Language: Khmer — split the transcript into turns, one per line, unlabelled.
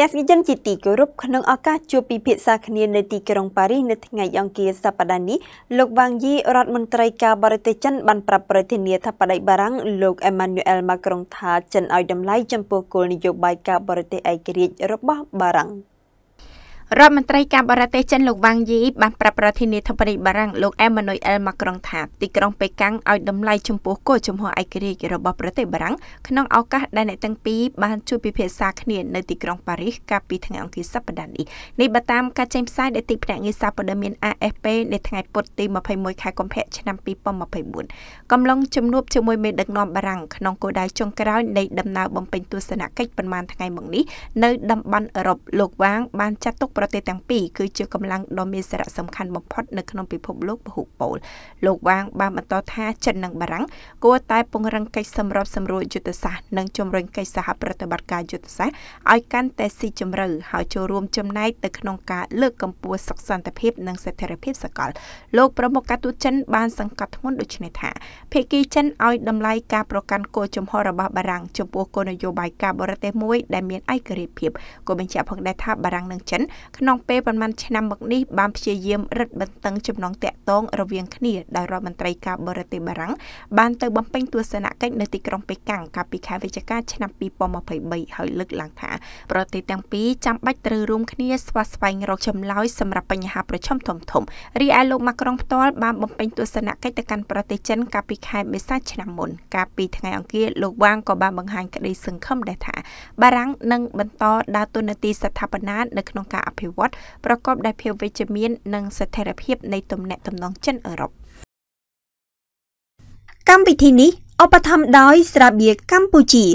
ទស្សនិកជនជាទីគោរពក្នុងឱកាសជួបពិភាក្សាគ្នានៅទីក្រុងប៉ារីសនៅថ្ងៃអង្គារសប្តាហ៍នេះលោកវ៉ាងយីរដ្ឋមន្ត្រីការបរទេសចិនបានប្រាប់ប្រធានាធិបតីបារាំងលោក Emmanuel Macron ថាចិនឲ្យតម្លៃចំពោះគោលនយោបាយការបរទេសឯករាជ្យរបស់បារាំង។
រដ្ឋមន្ត្រីការបរទេសចិនលោកវ៉ាងយីបានប្រាប់ប្រធានាធិបតីបារាំងលោកអែម៉ានុយអែលម៉ាក្រុងថាទីក្រុងប៉េកាំងឲ្យតម្លៃចំពោះគោលជំហរឯករាជ្យរបស់ប្រទេសបារាំងក្នុងឱកាសដែលអ្នកទាំងពីរបានជួបពិភាក្សាគ្នានៅទីក្រុងប៉ារីសកាលពីថ្ងៃអង្គារសប្តាហ៍នេះនេះបើតាមការចេញផ្សាយដែលទីភ្នាក់ងារសារព័ត៌មាន AFP នៅថ្ងៃពុធទី21ខែកុម្ភៈឆ្នាំ2024កំឡុងជំនួបជាមួយមេដឹកនាំបារាំងក្នុងគោលដៅចុងក្រោយនៃដំណើរបំពេញទស្សនកិច្ចប្រមាណថ្ងៃមុខនេះនៅតំបន់អឺរ៉ុបលោកវ៉ាងបានចាត់ទុកប្រទេសទាំងពីរគឺជាកម្លាំងដ៏មានសារៈសំខាន់បំផុតនៅក្នុងពិភពលោកពហុពលលោកវ៉ាងបានបន្តថាចិននិងបារាំងគួរតែពង្រឹងកិច្ចសម្របសម្រួលយុទ្ធសាស្ត្រនិងជំរុញកិច្ចសហប្រតិបត្តិការយុទ្ធសាស្ត្រឲ្យកាន់តែស៊ីជម្រៅហើយចូលរួមចំណែកទៅក្នុងការលើកកម្ពស់សុខសន្តិភាពនិងស្ថិរភាពសកលលោកប្រមុខការទូតចិនបានសង្កត់ធ្ងន់ដូចនេះថាភេកីចិនឲ្យតម្លៃការប្រកាន់គោលជំហររបស់បារាំងចំពោះគោលនយោបាយការបរទេសមួយដែលមានឯករាជ្យភាពក៏បញ្ជាក់ផងដែរថាបារាំងនិងចិនក្នុងពេលប្រមាណឆ្នាំមកនេះបានព្យាយាមរឹតបន្តឹងចំណងតាក់ទងរវាងគ្នាដោយរដ្ឋមន្ត្រីការបរទេសបារាំងបានទៅបំពេញទស្សនកិច្ចនៅទីក្រុងប៉េកាំងកាលពីខែវិច្ឆិកាឆ្នាំ2023ហើយលើកឡើងថាប្រទេសទាំងពីរចាំបាច់ត្រូវរួមគ្នាស្វាស្វែងរកចម្លើយសម្រាប់បញ្ហាប្រឈមធំធំរីឯលោកម៉ាក្រុងផ្ទាល់បានបំពេញទស្សនកិច្ចទៅកាន់ប្រទេសចិនកាលពីខែមេសាឆ្នាំមុនកាលពីថ្ងៃអង្គារលោកវ៉ាងក៏បានបង្ហាញក្តីសង្ឃឹមដែរថាបារាំងនឹងបន្តដើរតួនាទីស្ថាបនានៅក្នុងការអភិវឌ្ឍប្រកបដោយភាពវិជ្ជមាន និងស្ថិរភាព នៃ
ទំនាក់ទំនងចិនអឺរ៉ុបកម្មវិធីនេះឧបត្ថម្ភដោយស្រាបៀរកម្ពុជា